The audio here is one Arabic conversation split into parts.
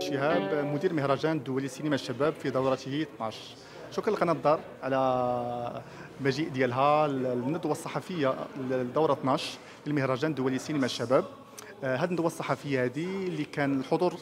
شهاب مدير مهرجان دولي سينما الشباب في دورته 12 شكرا لقناه الدار على مجيء ديالها للندوه الصحفيه للدوره 12 للمهرجان الدولي سينما الشباب آه، هذه الندوه الصحفيه هذه اللي كان الحضور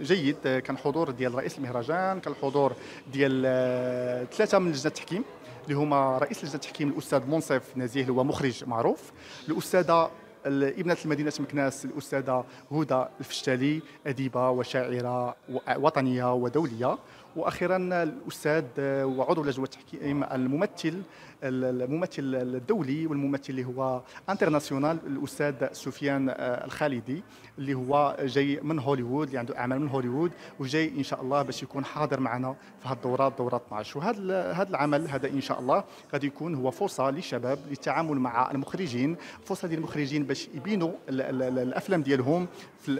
جيد آه، كان حضور ديال رئيس المهرجان كان حضور ديال آه، ثلاثه من لجنه التحكيم اللي هما رئيس لجنه التحكيم الاستاذ منصف نزيه اللي هو مخرج معروف الاستاذه ابنة المدينة مكناس الأستاذة هدى الفشتالي أديبة وشاعرة وطنية ودولية واخيرا الاستاذ وعضو لجنه التحكيم الممثل الممثل الدولي والممثل اللي هو انترناسيونال الاستاذ سفيان الخالدي اللي هو جاي من هوليوود اللي عنده اعمال من هوليوود وجاي ان شاء الله باش يكون حاضر معنا في هذه الدوره دوره 12 وهذا هذا العمل هذا ان شاء الله غادي يكون هو فرصه للشباب للتعامل مع المخرجين فرصه للمخرجين باش يبينوا الافلام ديالهم في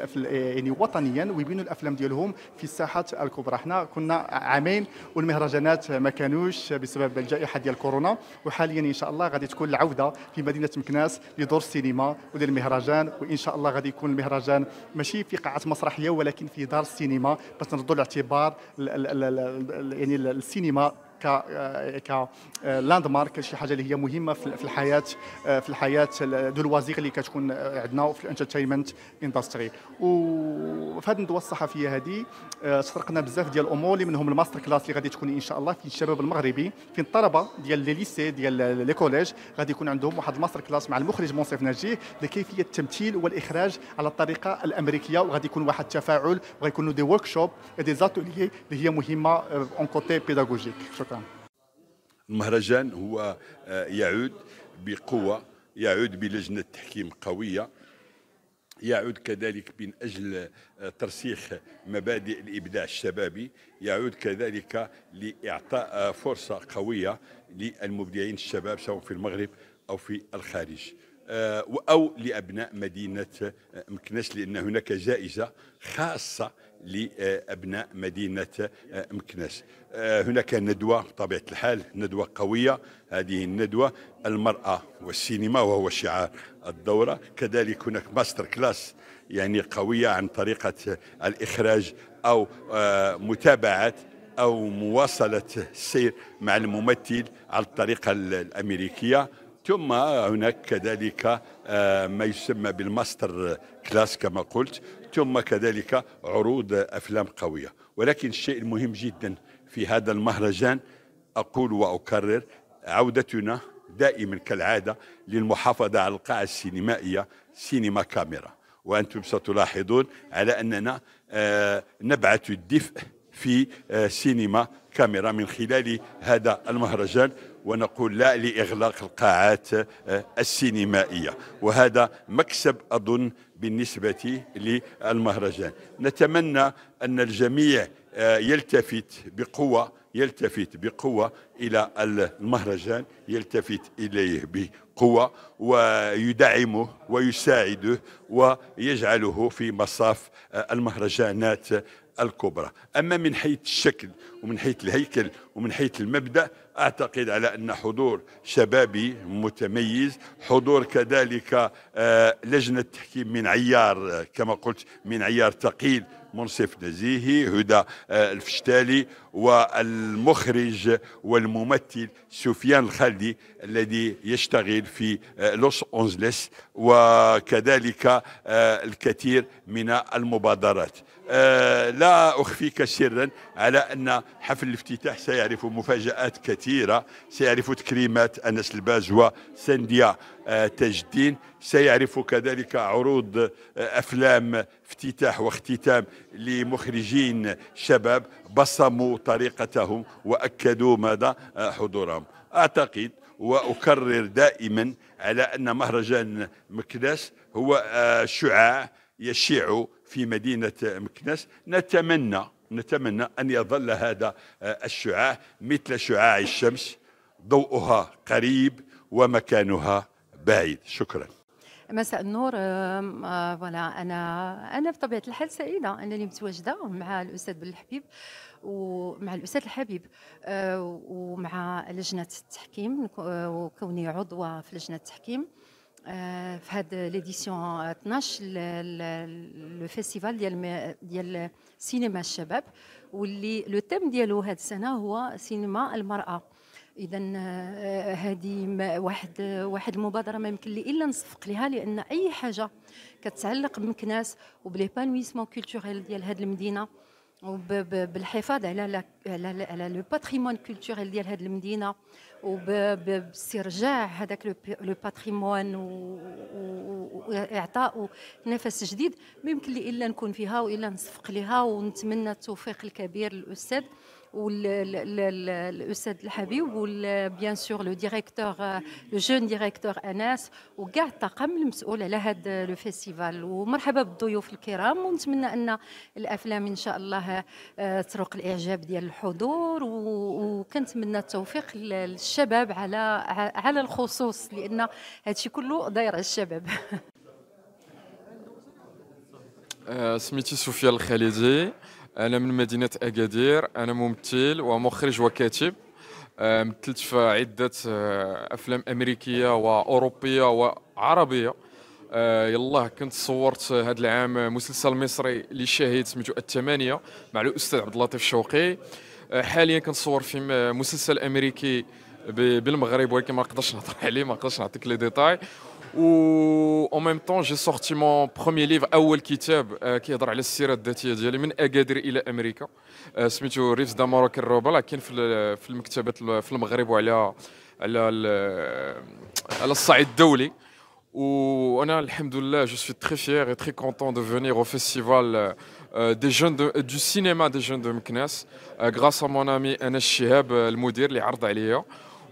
يعني وطنيا ويبينوا الافلام ديالهم في الساحات الكبرى حنا كنا عامين والمهرجانات ما كانوش بسبب الجائحه ديال كورونا وحاليا ان شاء الله غادي تكون العوده في مدينه مكناس لدور السينما وللمهرجان وان شاء الله غادي يكون المهرجان ماشي في قاعه مسرحيه ولكن في دار السينما باش نردوا الاعتبار يعني السينما ك لاند آه، مارك آه، شي حاجه اللي هي مهمه في الحياه في الحياه آه، دو لوازير اللي كتكون عندنا في الانترتينمنت اندستري وفي هذه الندوه الصحفيه هذه تطرقنا بزاف ديال الامور اللي منهم الماستر كلاس اللي غادي تكون ان شاء الله في الشباب المغربي في الطلبه ديال لي ليسي ديال لي كوليج غادي يكون عندهم واحد الماستر كلاس مع المخرج منصف نجيه لكيفيه التمثيل والاخراج على الطريقه الامريكيه وغادي يكون واحد التفاعل وغيكونوا دي ورك شوب دي زاتوليي اللي هي مهمه اون كوتي بيداغوجيك شكرا الوطن المهرجان هو آه، يعود بقوة يعود بلجنة تحكيم قوية يعود كذلك من أجل آه، ترسيخ مبادئ الإبداع الشبابي يعود كذلك لإعطاء آه، فرصة قوية للمبدعين الشباب سواء في المغرب أو في الخارج آه، أو لأبناء مدينة آه، مكناس لأن هناك جائزة خاصة لأبناء مدينة آه، مكناس هناك ندوة بطبيعة الحال ندوة قوية هذه الندوة المرأة والسينما وهو شعار الدورة كذلك هناك ماستر كلاس يعني قوية عن طريقة الإخراج أو متابعة أو مواصلة السير مع الممثل على الطريقة الأمريكية ثم هناك كذلك آه، ما يسمى بالماستر كلاس كما قلت ثم كذلك عروض أفلام قوية ولكن الشيء المهم جدا في هذا المهرجان أقول وأكرر عودتنا دائما كالعادة للمحافظة على القاعة السينمائية سينما كاميرا وأنتم ستلاحظون على أننا آه، نبعث الدفء في آه، سينما كاميرا من خلال هذا المهرجان ونقول لا لإغلاق القاعات آه، السينمائية وهذا مكسب أظن بالنسبة للمهرجان نتمنى أن الجميع آه، يلتفت بقوة يلتفت بقوة إلى المهرجان يلتفت إليه بقوة ويدعمه ويساعده ويجعله في مصاف المهرجانات الكبرى أما من حيث الشكل ومن حيث الهيكل ومن حيث المبدأ أعتقد على أن حضور شبابي متميز حضور كذلك آه، لجنة تحكيم من عيار كما قلت من عيار ثقيل منصف نزيهي هدى آه، الفشتالي والمخرج والممثل سفيان الخالدي الذي يشتغل في آه، لوس أنجلس وكذلك الكثير من المبادرات لا لا أخفيك سرا على أن حفل الافتتاح سيعرف مفاجآت كثيرة سيعرف تكريمات أنس البازوة سنديا آه، تجدين سيعرف كذلك عروض آه، أفلام افتتاح واختتام لمخرجين شباب بصموا طريقتهم وأكدوا مدى آه، حضورهم أعتقد وأكرر دائما على أن مهرجان مكناس هو شعاع يشيع في مدينة مكناس نتمنى نتمنى أن يظل هذا آه، الشعاع مثل شعاع الشمس ضوءها قريب ومكانها بعيد شكرا مساء النور فوالا آه، انا انا بطبيعه الحال سعيده انني متواجده مع الاستاذ بالحبيب ومع الاستاذ الحبيب آه، ومع لجنه التحكيم وكوني عضوه في لجنه التحكيم Euh, في هاد ليديسيون 12 لو فيستيفال ديال ديال سينما الشباب واللي لو تيم ديالو هاد السنه هو سينما المراه اذا آه، هذه واحد واحد المبادره ما يمكن لي الا نصفق لها لان اي حاجه كتعلق بمكناس وبليبانويسمون كولتوريل ديال هاد المدينه وبالحفاظ على لا على على لو باتريمون كولتوريل ديال هذه المدينه وباسترجاع هذاك لو باتريمون واعطاء نفس جديد ما يمكن لي الا نكون فيها والا نصفق لها ونتمنى التوفيق الكبير للاستاذ والاستاذ الحبيب وبيان سور لو ديريكتور لو جون ديريكتور انس وكاع الطاقم المسؤول على هذا لو فيستيفال ومرحبا بالضيوف الكرام ونتمنى ان الافلام ان شاء الله تروق الاعجاب ديال الحضور وكنتمنى التوفيق للشباب على على الخصوص لان هادشي كله داير على الشباب سميتي سفيان الخالدي انا من مدينه اكادير انا ممثل ومخرج وكاتب مثلت في عده آه، افلام امريكيه واوروبيه وعربيه آه، يلا كنت صورت هذا العام مسلسل مصري للشهيد سميتو الثمانيه مع الاستاذ عبد اللطيف شوقي آه، حاليا كنصور فيلم مسلسل امريكي بالمغرب ولكن ما نقدرش نهضر عليه ما نقدرش نعطيك لي ديتاي Ou en même temps j'ai sorti mon premier livre, le premier livre qui a été présenté au festival de Berlin, et qui est américain. C'est une chose riche d'amour et de robe, mais qui est dans euh, le maisons du cinéma, dans les salles du Et je suis très fier et très content de venir au festival euh, euh, du cinéma des jeunes de Meknes, grâce à mon ami Néchib le Moudir qui a présenté le livre.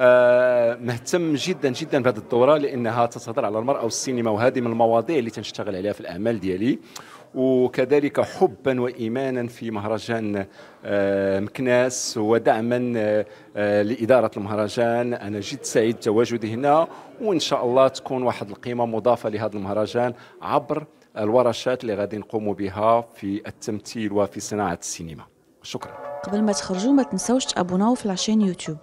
آه، مهتم جدا جدا بهذه الدوره لانها تتهضر على المراه والسينما وهذه من المواضيع اللي تنشتغل عليها في الاعمال ديالي وكذلك حبا وايمانا في مهرجان آه، مكناس ودعما آه، لاداره المهرجان انا جد سعيد بتواجدي هنا وان شاء الله تكون واحد القيمه مضافه لهذا المهرجان عبر الورشات اللي غادي نقوموا بها في التمثيل وفي صناعه السينما شكرا قبل ما تخرجوا ما تنساوش تابوناو في العشان يوتيوب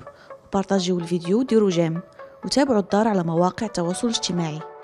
بارطاجيو الفيديو ديروا جيم وتابعوا الدار على مواقع التواصل الاجتماعي